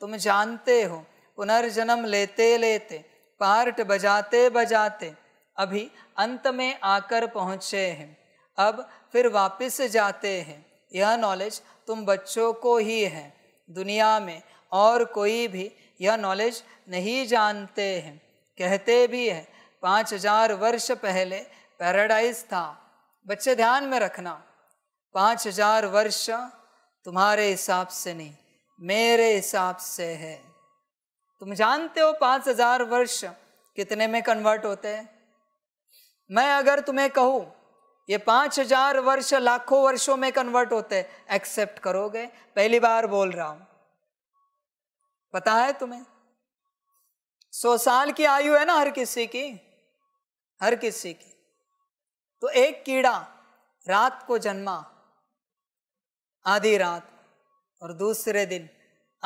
तुम जानते हो पुनर्जन्म लेते लेते पार्ट बजाते बजाते अभी अंत में आकर पहुँचे हैं अब फिर वापस जाते हैं यह नॉलेज तुम बच्चों को ही है दुनिया में और कोई भी यह नॉलेज नहीं जानते हैं कहते भी हैं पाँच हजार वर्ष पहले पैराडाइज था बच्चे ध्यान में रखना पाँच हजार वर्ष तुम्हारे हिसाब से नहीं मेरे हिसाब से है तुम जानते हो पांच हजार वर्ष कितने में कन्वर्ट होते हैं मैं अगर तुम्हें कहूं ये पांच हजार वर्ष लाखों वर्षों में कन्वर्ट होते एक्सेप्ट करोगे पहली बार बोल रहा हूं पता है तुम्हें सौ साल की आयु है ना हर किसी की हर किसी की तो एक कीड़ा रात को जन्मा आधी रात और दूसरे दिन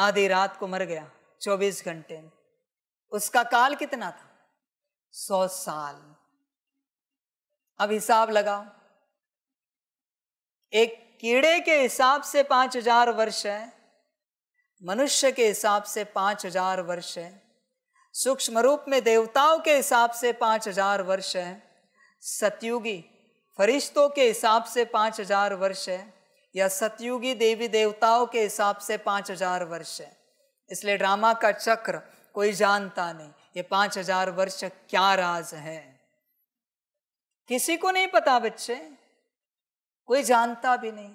आधी रात को मर गया 24 घंटे में उसका काल कितना था सौ साल अब हिसाब लगाओ एक कीड़े के हिसाब से पांच हजार वर्ष है मनुष्य के हिसाब से पांच हजार वर्ष है सूक्ष्म रूप में देवताओं के हिसाब से पांच हजार वर्ष है सतयुगी फरिश्तों के हिसाब से पांच हजार वर्ष है या सतयुगी देवी देवताओं के हिसाब से पाँच हजार वर्ष है इसलिए ड्रामा का चक्र कोई जानता नहीं ये पाँच हजार वर्ष क्या राज है किसी को नहीं पता बच्चे कोई जानता भी नहीं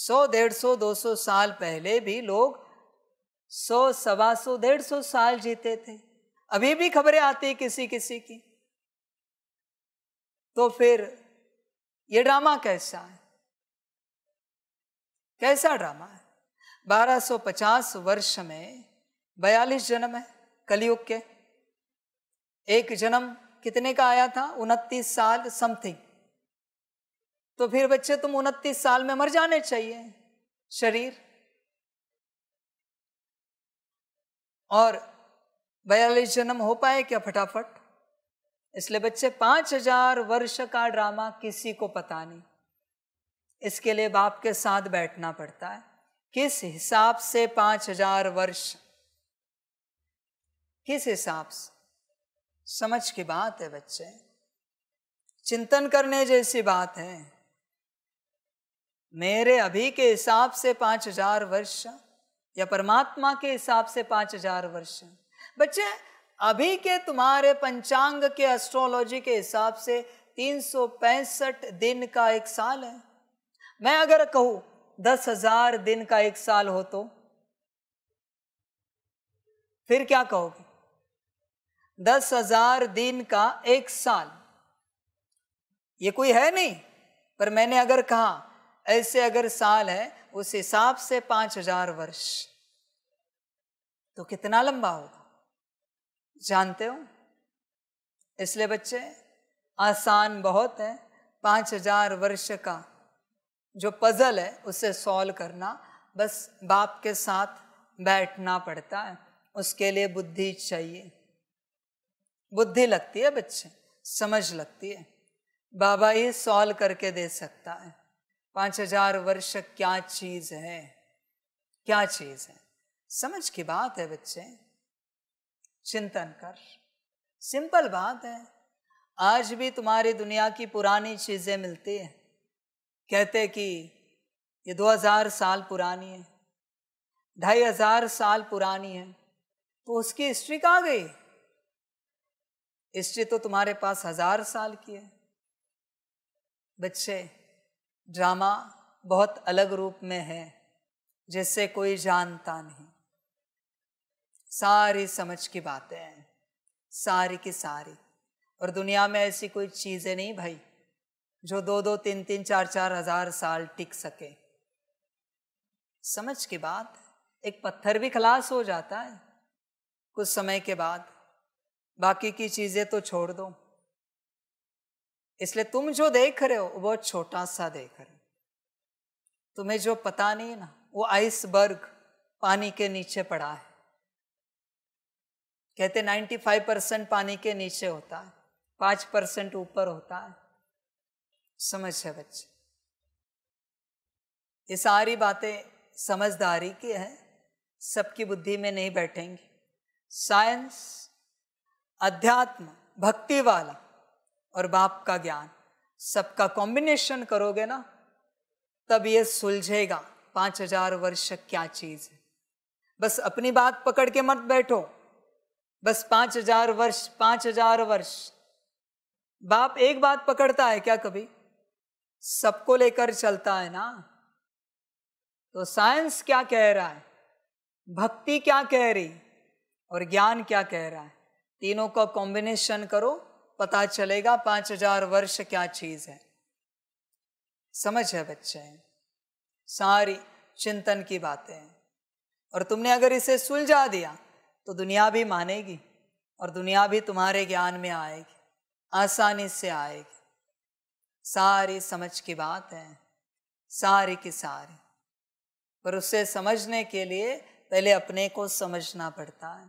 सौ डेढ़ सौ दो सौ साल पहले भी लोग सौ सवा सौ डेढ़ सौ साल जीते थे अभी भी खबरें आती किसी किसी की तो फिर ये ड्रामा कैसा है कैसा ड्रामा है 1250 वर्ष में 42 जन्म है कलयुग के एक जन्म कितने का आया था उनतीस साल समथिंग तो फिर बच्चे तुम उनतीस साल में मर जाने चाहिए शरीर और बयालीस जन्म हो पाए क्या फटाफट इसलिए बच्चे पांच हजार वर्ष का ड्रामा किसी को पता नहीं इसके लिए बाप के साथ बैठना पड़ता है किस हिसाब से पांच हजार वर्ष किस हिसाब से समझ की बात है बच्चे चिंतन करने जैसी बात है मेरे अभी के हिसाब से पांच हजार वर्ष या परमात्मा के हिसाब से पांच हजार वर्ष बच्चे अभी के तुम्हारे पंचांग के एस्ट्रोलॉजी के हिसाब से तीन सौ पैंसठ दिन का एक साल है मैं अगर कहूं दस हजार दिन का एक साल हो तो फिर क्या कहोगे दस हजार दिन का एक साल ये कोई है नहीं पर मैंने अगर कहा ऐसे अगर साल है उस हिसाब से पांच हजार वर्ष तो कितना लंबा होगा जानते हो इसलिए बच्चे आसान बहुत है पांच हजार वर्ष का जो पज़ल है उसे सॉल्व करना बस बाप के साथ बैठना पड़ता है उसके लिए बुद्धि चाहिए बुद्धि लगती है बच्चे समझ लगती है बाबा ही सॉल्व करके दे सकता है पाँच हजार वर्ष क्या चीज़ है क्या चीज़ है समझ की बात है बच्चे चिंतन कर सिंपल बात है आज भी तुम्हारी दुनिया की पुरानी चीज़ें मिलती है कहते कि ये 2000 साल पुरानी है ढाई हजार साल पुरानी है तो उसकी हिस्ट्री कहाँ गई हिस्ट्री तो तुम्हारे पास हजार साल की है बच्चे ड्रामा बहुत अलग रूप में है जिससे कोई जानता नहीं सारी समझ की बातें हैं सारी की सारी और दुनिया में ऐसी कोई चीज़ें नहीं भाई जो दो दो तीन तीन चार चार हजार साल टिक सके समझ के बाद एक पत्थर भी खलास हो जाता है कुछ समय के बाद बाकी की चीजें तो छोड़ दो इसलिए तुम जो देख रहे हो वो बहुत छोटा सा देख रहे हो तुम्हें जो पता नहीं ना वो आइसबर्ग पानी के नीचे पड़ा है कहते 95 परसेंट पानी के नीचे होता है पांच परसेंट ऊपर होता है समझ है बच्चे ये सारी बातें समझदारी की है सबकी बुद्धि में नहीं बैठेंगी साइंस अध्यात्म भक्ति वाला और बाप का ज्ञान सबका कॉम्बिनेशन करोगे ना तब ये सुलझेगा पांच हजार वर्ष क्या चीज़ है बस अपनी बात पकड़ के मत बैठो बस पांच हजार वर्ष पांच हजार वर्ष बाप एक बात पकड़ता है क्या कभी सबको लेकर चलता है ना तो साइंस क्या कह रहा है भक्ति क्या कह रही और ज्ञान क्या कह रहा है तीनों का कॉम्बिनेशन करो पता चलेगा पांच हजार वर्ष क्या चीज है समझ है बच्चे सारी चिंतन की बातें और तुमने अगर इसे सुलझा दिया तो दुनिया भी मानेगी और दुनिया भी तुम्हारे ज्ञान में आएगी आसानी से आएगी सारे समझ की बात है सारे के सारे पर उसे समझने के लिए पहले अपने को समझना पड़ता है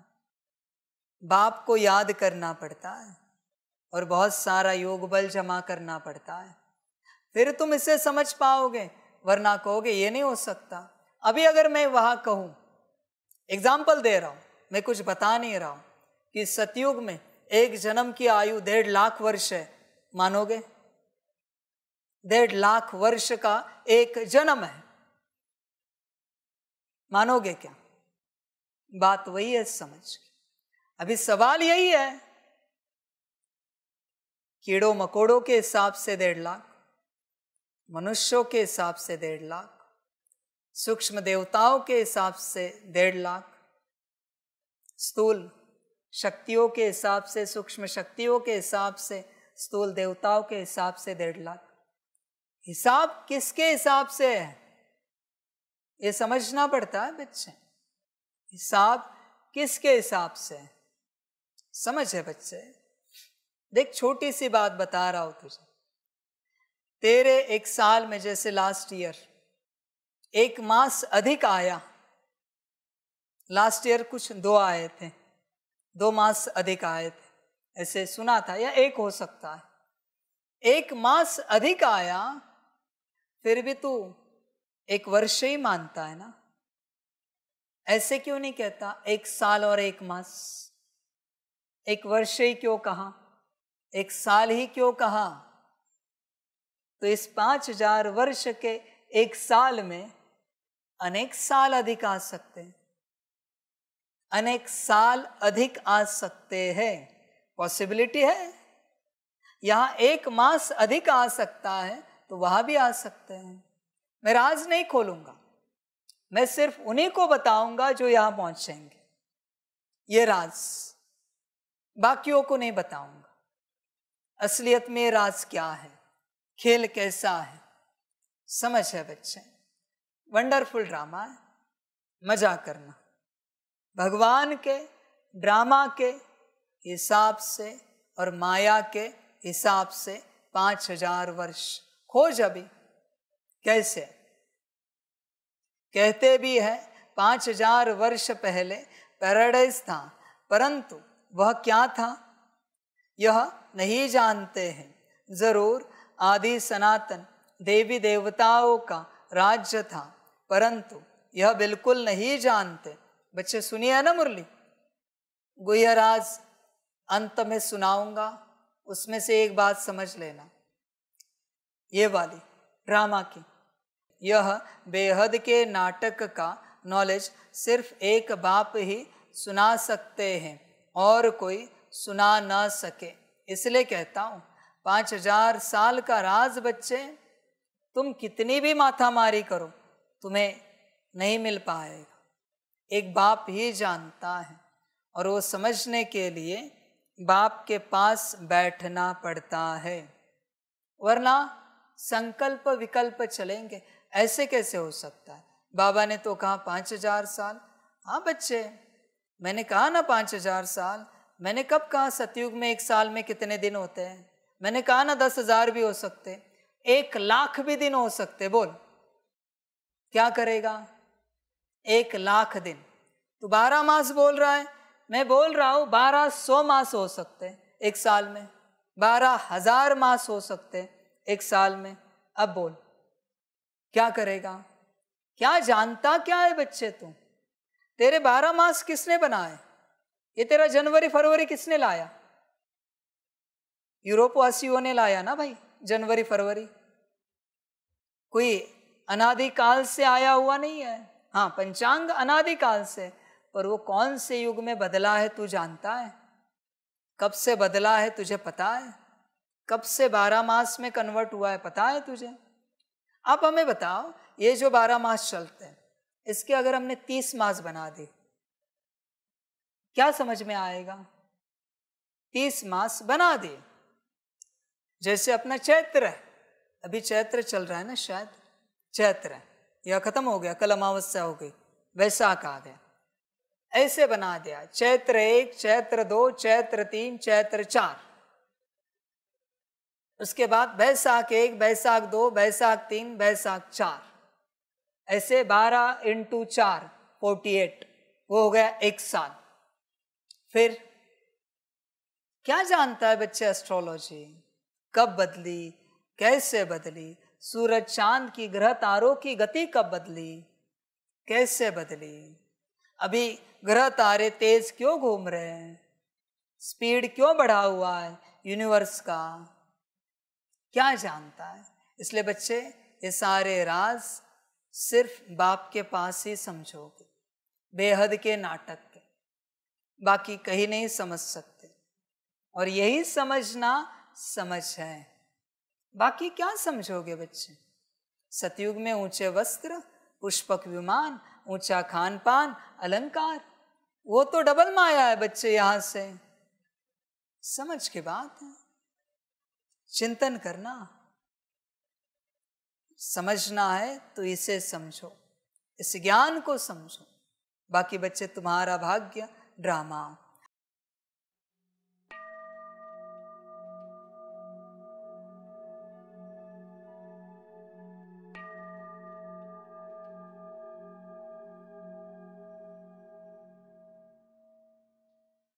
बाप को याद करना पड़ता है और बहुत सारा योग बल जमा करना पड़ता है फिर तुम इसे समझ पाओगे वरना कहोगे ये नहीं हो सकता अभी अगर मैं वहां कहूँ एग्जाम्पल दे रहा हूँ मैं कुछ बता नहीं रहा हूँ कि सतयुग में एक जन्म की आयु डेढ़ लाख वर्ष है मानोगे डेढ़ लाख वर्ष का एक जन्म है मानोगे क्या बात वही है समझ अभी सवाल यही है कीड़ों मकोड़ों के हिसाब से डेढ़ लाख मनुष्यों के हिसाब से डेढ़ लाख सूक्ष्म देवताओं के हिसाब से डेढ़ लाख स्थूल शक्तियों के हिसाब से सूक्ष्म शक्तियों के हिसाब से स्थूल देवताओं के हिसाब से डेढ़ लाख हिसाब किसके हिसाब से है ये समझना पड़ता है बच्चे हिसाब किसके हिसाब से है है बच्चे देख छोटी सी बात बता रहा हूं तुझे तेरे एक साल में जैसे लास्ट ईयर एक मास अधिक आया लास्ट ईयर कुछ दो आए थे दो मास अधिक आए थे ऐसे सुना था या एक हो सकता है एक मास अधिक आया फिर भी तू एक वर्ष ही मानता है ना ऐसे क्यों नहीं कहता एक साल और एक मास एक वर्ष ही क्यों कहा एक साल ही क्यों कहा तो इस पांच हजार वर्ष के एक साल में अनेक साल अधिक आ सकते हैं अनेक साल अधिक आ सकते हैं पॉसिबिलिटी है यहां एक मास अधिक आ सकता है तो वहां भी आ सकते हैं मैं राज नहीं खोलूंगा मैं सिर्फ उन्हीं को बताऊंगा जो यहां पहुंचेंगे ये राज बाकियों को नहीं बताऊंगा असलियत में राज क्या है खेल कैसा है समझ है बच्चे वंडरफुल ड्रामा है मजा करना भगवान के ड्रामा के हिसाब से और माया के हिसाब से पांच हजार वर्ष हो जाबी कैसे कहते भी हैं पांच हजार वर्ष पहले पैराडाइज था परंतु वह क्या था यह नहीं जानते हैं जरूर आदि सनातन देवी देवताओं का राज्य था परंतु यह बिल्कुल नहीं जानते बच्चे सुनिए ना मुरली गुहराज अंत में सुनाऊंगा उसमें से एक बात समझ लेना ये वाली ड्रामा की यह बेहद के नाटक का नॉलेज सिर्फ एक बाप ही सुना सकते हैं और कोई सुना ना सके इसलिए कहता हूँ पाँच हजार साल का राज बच्चे तुम कितनी भी माथामारी करो तुम्हें नहीं मिल पाएगा एक बाप ही जानता है और वो समझने के लिए बाप के पास बैठना पड़ता है वरना संकल्प विकल्प चलेंगे ऐसे कैसे हो सकता है बाबा ने तो कहा पाँच हजार साल हाँ बच्चे मैंने कहा ना पाँच हजार साल मैंने कब कहा सतयुग में एक साल में कितने दिन होते हैं मैंने कहा ना दस हजार भी हो सकते एक लाख भी दिन हो सकते बोल क्या करेगा एक लाख दिन तो बारह मास बोल रहा है मैं बोल रहा हूँ बारह सौ मास हो सकते एक साल में बारह हजार मास हो सकते हैं एक साल में अब बोल क्या करेगा क्या जानता क्या है बच्चे तू तेरे बारह मास किसने बनाए ये तेरा जनवरी फरवरी किसने लाया यूरोप वासियों ने लाया ना भाई जनवरी फरवरी कोई अनादिकाल से आया हुआ नहीं है हाँ पंचांग अनादिकाल से पर वो कौन से युग में बदला है तू जानता है कब से बदला है तुझे पता है कब से बारह मास में कन्वर्ट हुआ है पता है तुझे आप हमें बताओ ये जो बारह मास चलते हैं इसके अगर हमने तीस मास बना दे क्या समझ में आएगा तीस मास बना दिए जैसे अपना चैत्र है अभी चैत्र चल रहा है ना शायद चैत्र है यह खत्म हो गया कल अमावस्या हो गई वैसा आ गया ऐसे बना दिया चैत्र एक चैत्र दो चैत्र तीन चैत्र चार उसके बाद बैसाख एक बैसाख दो बैसाख तीन बैसाख चार ऐसे बारह इंटू चार फोर्टी एट वो हो गया एक साल फिर क्या जानता है बच्चे एस्ट्रोलॉजी कब बदली कैसे बदली सूरज चांद की ग्रह तारों की गति कब बदली कैसे बदली अभी ग्रह तारे तेज क्यों घूम रहे हैं स्पीड क्यों बढ़ा हुआ है यूनिवर्स का क्या जानता है इसलिए बच्चे ये सारे राज सिर्फ बाप के पास ही समझोगे बेहद के नाटक के बाकी कहीं नहीं समझ सकते और यही समझना समझ है बाकी क्या समझोगे बच्चे सतयुग में ऊंचे वस्त्र पुष्पक विमान ऊंचा खान पान अलंकार वो तो डबल माया है बच्चे यहां से समझ के बात है चिंतन करना समझना है तो इसे समझो इस ज्ञान को समझो बाकी बच्चे तुम्हारा भाग्य ड्रामा